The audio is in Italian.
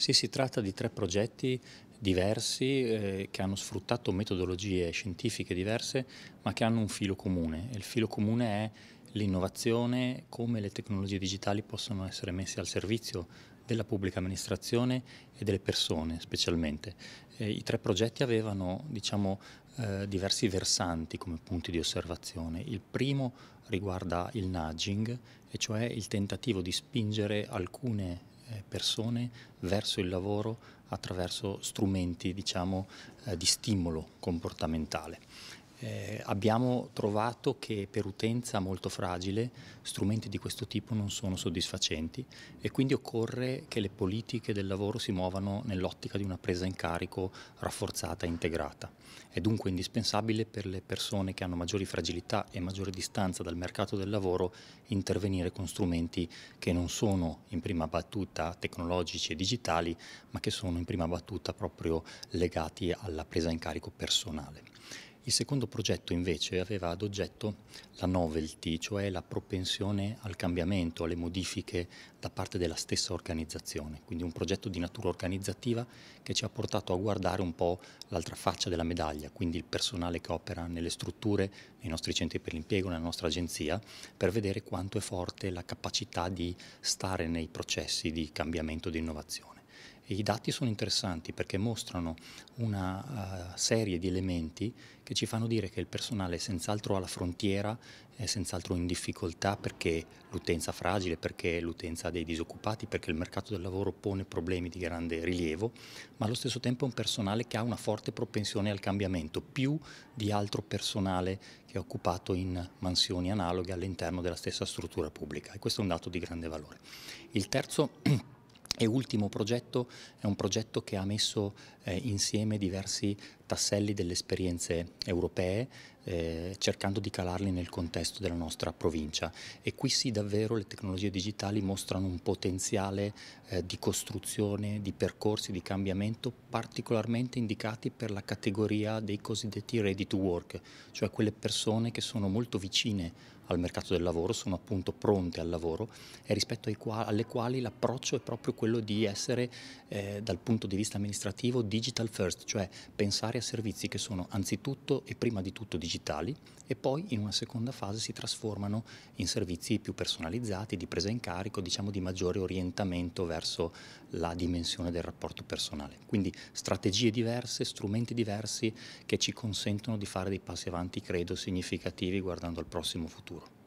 Sì, si tratta di tre progetti diversi eh, che hanno sfruttato metodologie scientifiche diverse ma che hanno un filo comune e il filo comune è l'innovazione, come le tecnologie digitali possono essere messe al servizio della pubblica amministrazione e delle persone specialmente. Eh, I tre progetti avevano diciamo, eh, diversi versanti come punti di osservazione. Il primo riguarda il nudging, e cioè il tentativo di spingere alcune eh, persone verso il lavoro attraverso strumenti diciamo, eh, di stimolo comportamentale. Eh, abbiamo trovato che per utenza molto fragile strumenti di questo tipo non sono soddisfacenti e quindi occorre che le politiche del lavoro si muovano nell'ottica di una presa in carico rafforzata e integrata. È dunque indispensabile per le persone che hanno maggiori fragilità e maggiore distanza dal mercato del lavoro intervenire con strumenti che non sono in prima battuta tecnologici e digitali, ma che sono in prima battuta proprio legati alla presa in carico personale. Il secondo progetto invece aveva ad oggetto la novelty, cioè la propensione al cambiamento, alle modifiche da parte della stessa organizzazione, quindi un progetto di natura organizzativa che ci ha portato a guardare un po' l'altra faccia della medaglia, quindi il personale che opera nelle strutture, nei nostri centri per l'impiego, nella nostra agenzia, per vedere quanto è forte la capacità di stare nei processi di cambiamento e di innovazione. E I dati sono interessanti perché mostrano una uh, serie di elementi che ci fanno dire che il personale è senz'altro alla frontiera, è senz'altro in difficoltà perché l'utenza fragile, perché l'utenza dei disoccupati, perché il mercato del lavoro pone problemi di grande rilievo, ma allo stesso tempo è un personale che ha una forte propensione al cambiamento, più di altro personale che è occupato in mansioni analoghe all'interno della stessa struttura pubblica e questo è un dato di grande valore. Il terzo E ultimo progetto è un progetto che ha messo eh, insieme diversi tasselli delle esperienze europee eh, cercando di calarli nel contesto della nostra provincia e qui sì davvero le tecnologie digitali mostrano un potenziale eh, di costruzione, di percorsi, di cambiamento particolarmente indicati per la categoria dei cosiddetti ready to work, cioè quelle persone che sono molto vicine al mercato del lavoro, sono appunto pronte al lavoro e rispetto quali, alle quali l'approccio è proprio quello di essere eh, dal punto di vista amministrativo digital first, cioè pensare a a servizi che sono anzitutto e prima di tutto digitali e poi in una seconda fase si trasformano in servizi più personalizzati, di presa in carico, diciamo di maggiore orientamento verso la dimensione del rapporto personale. Quindi strategie diverse, strumenti diversi che ci consentono di fare dei passi avanti, credo, significativi guardando al prossimo futuro.